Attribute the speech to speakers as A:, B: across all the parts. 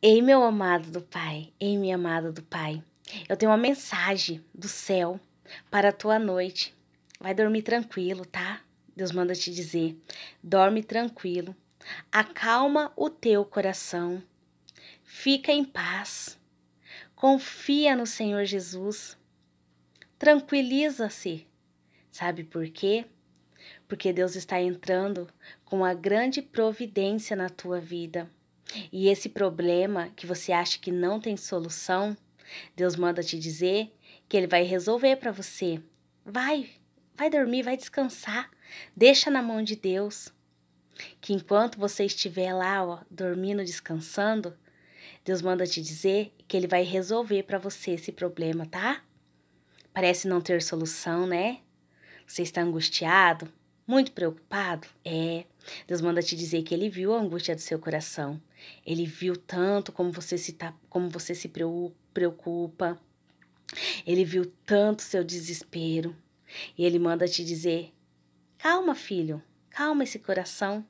A: Ei, meu amado do Pai, ei, minha amada do Pai, eu tenho uma mensagem do céu para a tua noite. Vai dormir tranquilo, tá? Deus manda te dizer. Dorme tranquilo. Acalma o teu coração. Fica em paz. Confia no Senhor Jesus. Tranquiliza-se. Sabe por quê? Porque Deus está entrando com a grande providência na tua vida e esse problema que você acha que não tem solução, Deus manda te dizer que ele vai resolver para você. Vai, vai dormir, vai descansar. Deixa na mão de Deus. Que enquanto você estiver lá, ó, dormindo, descansando, Deus manda te dizer que ele vai resolver para você esse problema, tá? Parece não ter solução, né? Você está angustiado, muito preocupado? É. Deus manda te dizer que ele viu a angústia do seu coração. Ele viu tanto como você se, tá, como você se preocupa. Ele viu tanto seu desespero. E ele manda te dizer: calma, filho, calma esse coração,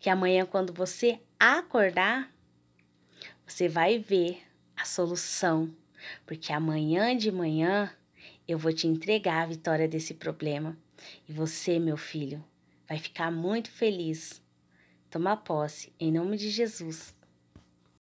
A: que amanhã, quando você acordar, você vai ver a solução. Porque amanhã de manhã eu vou te entregar a vitória desse problema. E você, meu filho, vai ficar muito feliz. Toma posse, em nome de Jesus.